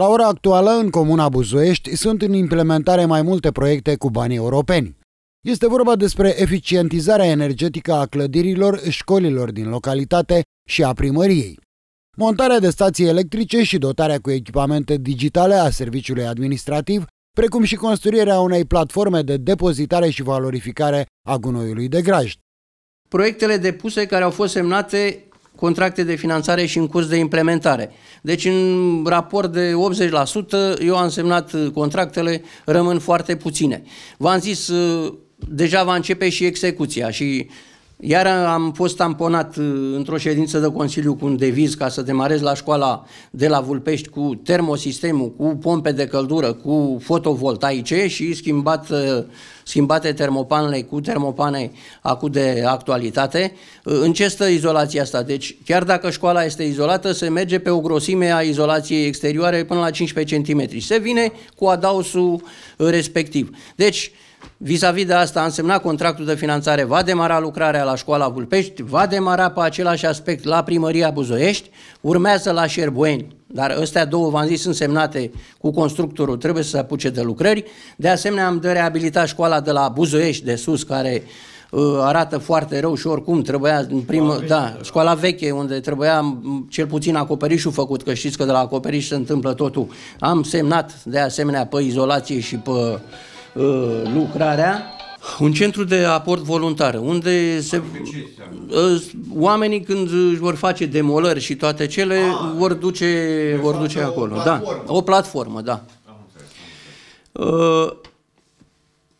La ora actuală, în Comuna Buzoiești, sunt în implementare mai multe proiecte cu banii europeni. Este vorba despre eficientizarea energetică a clădirilor, școlilor din localitate și a primăriei. Montarea de stații electrice și dotarea cu echipamente digitale a serviciului administrativ, precum și construirea unei platforme de depozitare și valorificare a gunoiului de grajd. Proiectele depuse care au fost semnate contracte de finanțare și în curs de implementare. Deci în raport de 80% eu am semnat uh, contractele, rămân foarte puține. V-am zis, uh, deja va începe și execuția și iar am fost tamponat uh, într-o ședință de Consiliu cu un deviz ca să demarez la școala de la Vulpești cu termosistemul, cu pompe de căldură, cu fotovoltaice și schimbat, uh, schimbate termopanele cu termopane acu de actualitate. Uh, în ce stă izolația asta? Deci chiar dacă școala este izolată, se merge pe o grosime a izolației exterioare până la 15 cm. Se vine cu adausul respectiv. Deci, Vis-a-vis de asta, a însemnat contractul de finanțare, va demara lucrarea la școala Vulpești, va demara pe același aspect la primăria Buzoiești, urmează la Șerboeni. Dar astea două, v-am zis, sunt semnate cu constructorul, trebuie să se apuce de lucrări. De asemenea, am de reabilitat școala de la Buzoiești de sus, care uh, arată foarte rău și oricum trebuia în primă, veche, da, da, școala veche unde trebuia cel puțin acoperișul făcut, că știți că de la acoperiș se întâmplă totul. Am semnat de asemenea pe izolație și pe Uh, lucrarea, un centru de aport voluntar, unde se, păi uh, oamenii când își vor face demolări și toate cele, A, ah, vor duce, vor duce acolo. Da. O platformă. Da, o platformă, da.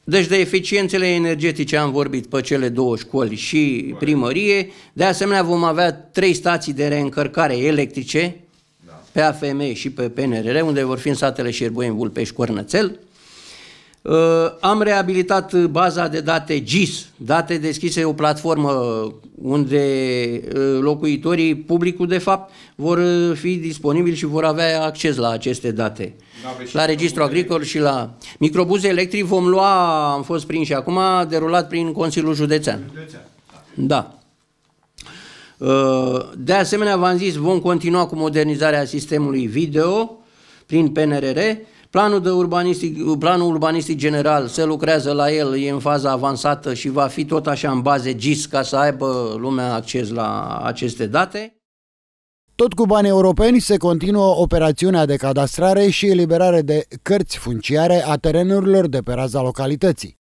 Deci de eficiențele energetice am vorbit pe cele două școli și primărie. De asemenea vom avea trei stații de reîncărcare electrice, da. pe AFM și pe PNRR, unde vor fi în satele Șerbuieni, Vulpești, Cornățel. Uh, am reabilitat baza de date GIS, date deschise, o platformă unde uh, locuitorii, publicul de fapt, vor uh, fi disponibili și vor avea acces la aceste date. La registru agricol și la microbuze electric vom lua, am fost prinși acum, derulat prin Consiliul Județean. Da. da. De asemenea, v-am zis, vom continua cu modernizarea sistemului video prin PNRR, Planul, de urbanistic, planul urbanistic general se lucrează la el, e în faza avansată și va fi tot așa în baze GIS ca să aibă lumea acces la aceste date. Tot cu bani europeni se continuă operațiunea de cadastrare și eliberare de cărți funciare a terenurilor de pe raza localității.